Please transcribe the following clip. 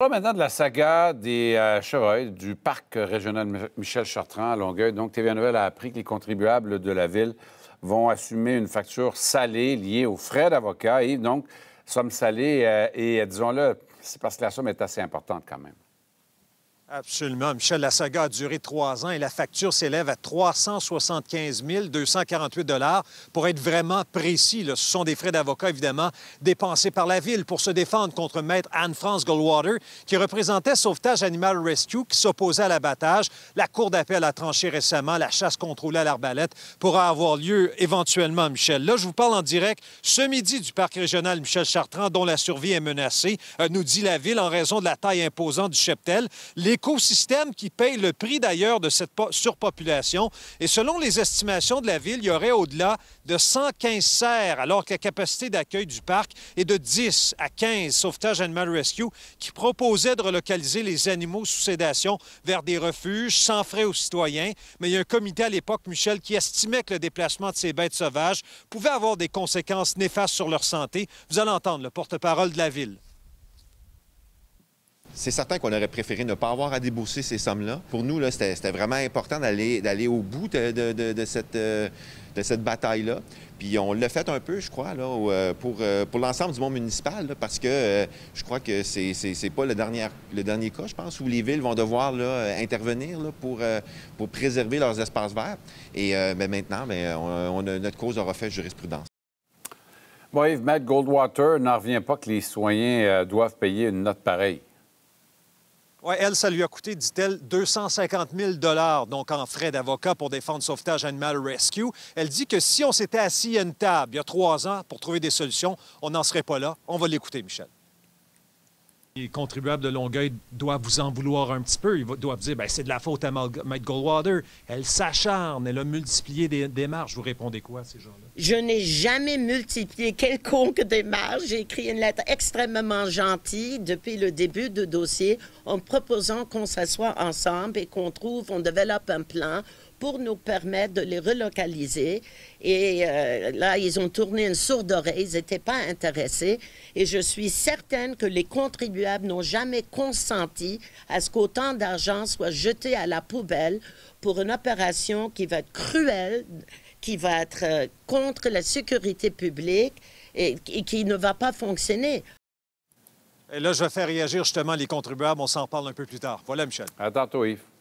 Parlons maintenant de la saga des euh, chevreuils du parc régional Michel Chartrand à Longueuil. Donc, TVA Nouvelle a appris que les contribuables de la ville vont assumer une facture salée liée aux frais d'avocat et donc somme salée euh, et euh, disons-le, c'est parce que la somme est assez importante quand même. Absolument. Michel, la saga a duré trois ans et la facture s'élève à 375 248 Pour être vraiment précis, ce sont des frais d'avocat, évidemment, dépensés par la Ville pour se défendre contre maître Anne-France Goldwater, qui représentait Sauvetage Animal Rescue, qui s'opposait à l'abattage. La Cour d'appel a tranché récemment. La chasse contrôlée à l'arbalète pourra avoir lieu éventuellement, Michel. Là, je vous parle en direct ce midi du parc régional Michel Chartrand, dont la survie est menacée, euh, nous dit la Ville, en raison de la taille imposante du cheptel. Les écosystème qui paye le prix d'ailleurs de cette surpopulation. Et selon les estimations de la ville, il y aurait au-delà de 115 serres, alors que la capacité d'accueil du parc est de 10 à 15 sauvetages Animal Rescue, qui proposait de relocaliser les animaux sous sédation vers des refuges sans frais aux citoyens. Mais il y a un comité à l'époque, Michel, qui estimait que le déplacement de ces bêtes sauvages pouvait avoir des conséquences néfastes sur leur santé. Vous allez entendre le porte-parole de la ville. C'est certain qu'on aurait préféré ne pas avoir à débourser ces sommes-là. Pour nous, c'était vraiment important d'aller au bout euh, de, cette, bataille-là. Puis on l'a fait un peu, je crois, euh, euh, pour, l'ensemble du monde municipal, parce que je crois que c'est, n'est pas le dernier, le dernier cas, je pense, où les villes vont devoir intervenir pour, préserver leurs espaces verts. Et ben, maintenant, ben, notre cause aura fait jurisprudence. Matt Goldwater n'en revient pas que les soignants doivent payer une note pareille elle, ça lui a coûté, dit-elle, 250 000 donc en frais d'avocat pour défendre Sauvetage Animal Rescue. Elle dit que si on s'était assis à une table il y a trois ans pour trouver des solutions, on n'en serait pas là. On va l'écouter, Michel les contribuables de Longueuil doivent vous en vouloir un petit peu. Ils doivent dire ben, c'est de la faute à Mike Goldwater. Elle s'acharne, elle a multiplié des démarches. Vous répondez quoi à ces gens-là? Je n'ai jamais multiplié quelconque démarche. J'ai écrit une lettre extrêmement gentille depuis le début du dossier en proposant qu'on s'assoie ensemble et qu'on trouve, on développe un plan pour nous permettre de les relocaliser. Et euh, là, ils ont tourné une sourde oreille, ils n'étaient pas intéressés. Et je suis certaine que les contribuables n'ont jamais consenti à ce qu'autant d'argent soit jeté à la poubelle pour une opération qui va être cruelle, qui va être euh, contre la sécurité publique et, qui ne va pas fonctionner. Et là, je vais faire réagir justement les contribuables. On s'en parle un peu plus tard. Voilà, Michel. À tantôt, Yves.